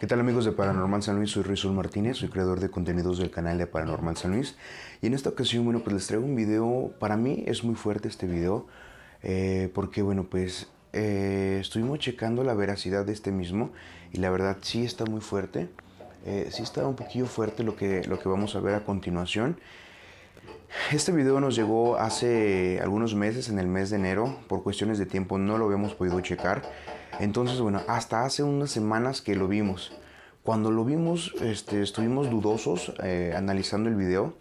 ¿Qué tal amigos de Paranormal San Luis? Soy Rizul Martínez, soy creador de contenidos del canal de Paranormal San Luis. Y en esta ocasión, bueno, pues les traigo un video, para mí es muy fuerte este video, eh, porque bueno, pues eh, estuvimos checando la veracidad de este mismo y la verdad sí está muy fuerte, eh, sí está un poquillo fuerte lo que, lo que vamos a ver a continuación. Este video nos llegó hace algunos meses, en el mes de enero, por cuestiones de tiempo no lo habíamos podido checar. Entonces, bueno, hasta hace unas semanas que lo vimos. Cuando lo vimos, este, estuvimos dudosos eh, analizando el video.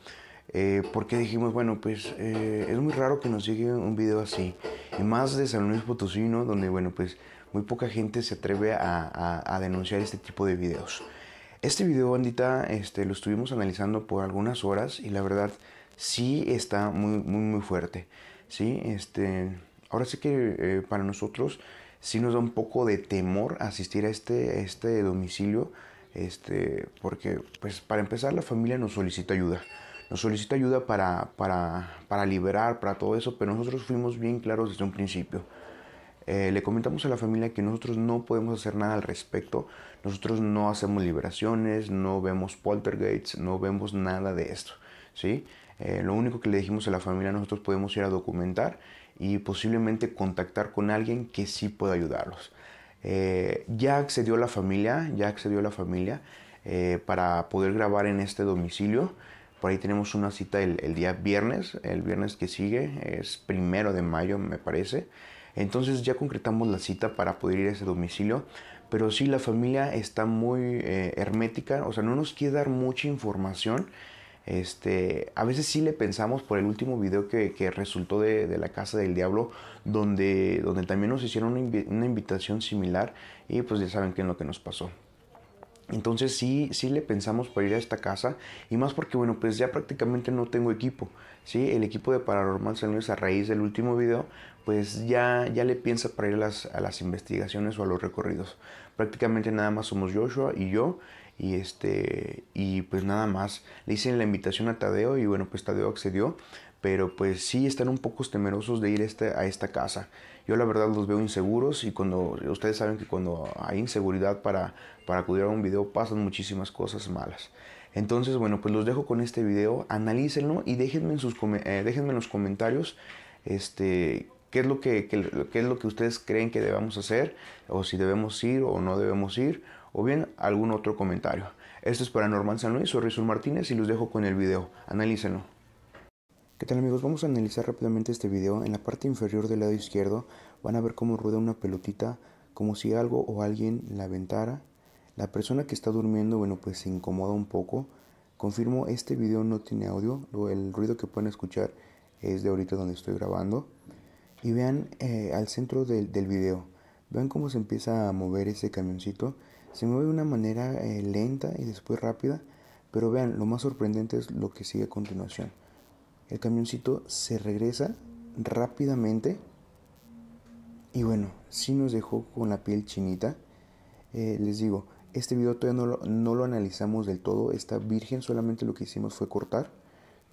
Eh, porque dijimos, bueno, pues eh, es muy raro que nos llegue un video así, y más de San Luis Potosino, donde, bueno, pues muy poca gente se atreve a, denunciar este tipo de videos. Este video, bandita, este, lo estuvimos analizando por algunas horas y la verdad sí está muy, muy, muy fuerte. ¿sí? Este, ahora sí que eh, para nosotros sí nos da un poco de temor asistir a este, este domicilio, este, porque pues para empezar la familia nos solicita ayuda. Nos solicita ayuda para, para, para liberar, para todo eso, pero nosotros fuimos bien claros desde un principio. Eh, le comentamos a la familia que nosotros no podemos hacer nada al respecto. Nosotros no hacemos liberaciones, no vemos poltergeists, no vemos nada de esto. ¿sí? Eh, lo único que le dijimos a la familia, nosotros podemos ir a documentar y posiblemente contactar con alguien que sí pueda ayudarlos. Eh, ya accedió la familia, ya accedió la familia eh, para poder grabar en este domicilio. Por ahí tenemos una cita el, el, día viernes, el viernes que sigue, es primero de mayo me parece. Entonces ya concretamos la cita para poder ir a ese domicilio, pero sí la familia está muy hermética, o sea, no nos quiere dar mucha información este, a veces sí le pensamos por el último video que, resultó de, la Casa del Diablo, donde, donde también nos hicieron una invitación similar y pues ya saben qué es lo que nos pasó. Entonces sí, sí le pensamos para ir a esta casa y más porque bueno, pues ya prácticamente no tengo equipo, ¿sí? El equipo de Paranormal San a raíz del último video, pues ya, ya le piensa para ir a las, investigaciones o a los recorridos. Prácticamente nada más somos Joshua y yo y este y pues nada más. Le hice la invitación a Tadeo y bueno, pues Tadeo accedió pero pues sí están un poco temerosos de ir este, a esta casa. Yo la verdad los veo inseguros y cuando ustedes saben que cuando hay inseguridad para, para acudir a un video pasan muchísimas cosas malas. Entonces, bueno, pues los dejo con este video, analícenlo y déjenme en, sus, eh, déjenme en los comentarios este, qué, es lo que, es lo que ustedes creen que debamos hacer, o si debemos ir o no debemos ir, o bien algún otro comentario. Esto es para Paranormal San Luis, o Rizul Martínez y los dejo con el video, analícenlo. ¿Qué tal amigos? Vamos a analizar rápidamente este video. En la parte inferior del lado izquierdo van a ver cómo rueda una pelotita como si algo o alguien la aventara. La persona que está durmiendo, bueno, pues se incomoda un poco. Confirmo, este video no tiene audio. El ruido que pueden escuchar es de ahorita donde estoy grabando. Y vean eh, al centro del, del, video. Vean cómo se empieza a mover ese camioncito. Se mueve de una manera eh, lenta y después rápida. Pero vean, lo más sorprendente es lo que sigue a continuación. El camioncito se regresa rápidamente. Y bueno, si nos dejó con la piel chinita. Eh, les digo, este video todavía no lo, analizamos del todo. Esta virgen, solamente lo que hicimos fue cortar.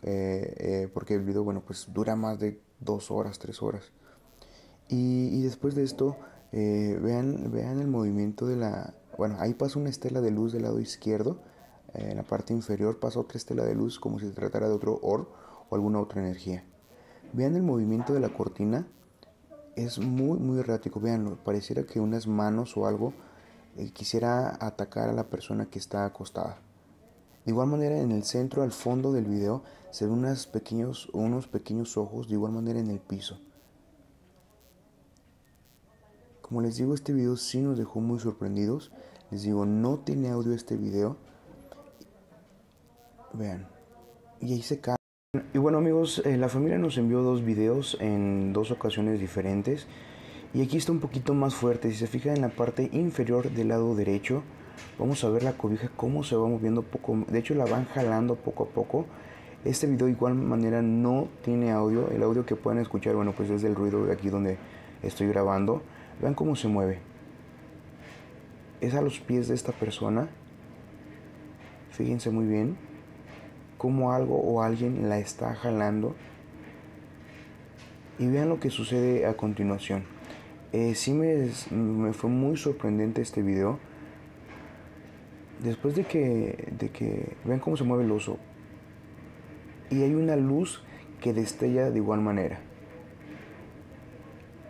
Eh, eh, porque el video, bueno, pues dura más de dos horas, tres horas. Y, después de esto, vean, vean el movimiento de la... Bueno, ahí pasa una estela de luz del lado izquierdo. en la parte inferior pasa otra estela de luz como si se tratara de otro oro o alguna otra energía. Vean el movimiento de la cortina, es muy, muy errático. vean, pareciera que unas manos o algo eh, quisiera atacar a la persona que está acostada. De igual manera, en el centro, al fondo del video, se ven pequeños, unos pequeños ojos, de igual manera en el piso. Como les digo, este video sí nos dejó muy sorprendidos. Les digo, no tiene audio este video. Vean. Y ahí se cae. Y bueno amigos, eh, la familia nos envió dos videos en dos ocasiones diferentes y aquí está un poquito más fuerte, si se fijan en la parte inferior del lado derecho vamos a ver la cobija cómo se va moviendo poco, de hecho la van jalando poco a poco este video de igual manera no tiene audio, el audio que pueden escuchar bueno pues es del ruido de aquí donde estoy grabando, vean cómo se mueve es a los pies de esta persona fíjense muy bien como algo o alguien la está jalando. Y vean lo que sucede a continuación. si eh, sí me, fue muy sorprendente este video. Después de que, de que vean cómo se mueve el oso. Y hay una luz que destella de igual manera.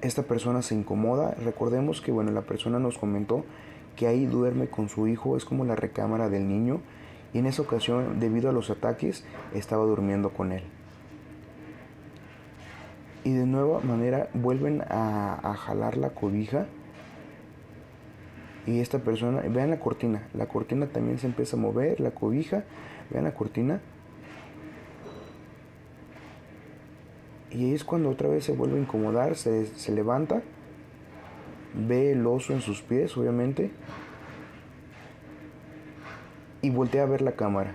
Esta persona se incomoda. Recordemos que bueno, la persona nos comentó que ahí duerme con su hijo. Es como la recámara del niño y en esa ocasión, debido a los ataques, estaba durmiendo con él. Y de nueva manera vuelven a, jalar la cobija y esta persona, vean la cortina, la cortina también se empieza a mover, la cobija, vean la cortina. Y ahí es cuando otra vez se vuelve a incomodar, se, se levanta, ve el oso en sus pies, obviamente, y volteé a ver la cámara.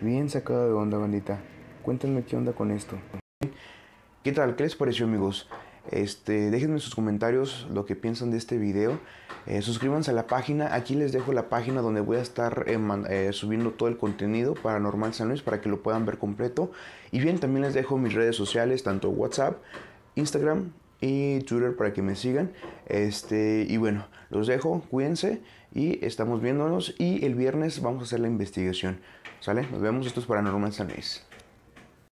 Bien sacada de onda, bandita. Cuéntenme qué onda con esto. ¿Qué tal? ¿Qué les pareció, amigos? Este, déjenme sus comentarios lo que piensan de este video. Eh, suscríbanse a la página. Aquí les dejo la página donde voy a estar eh, eh, subiendo todo el contenido paranormal San Luis para que lo puedan ver completo. Y bien, también les dejo mis redes sociales, tanto WhatsApp, Instagram y Twitter para que me sigan. Este, y bueno, los dejo, cuídense y estamos viéndonos y el viernes vamos a hacer la investigación. ¿Sale? Nos vemos, esto es Paranormal San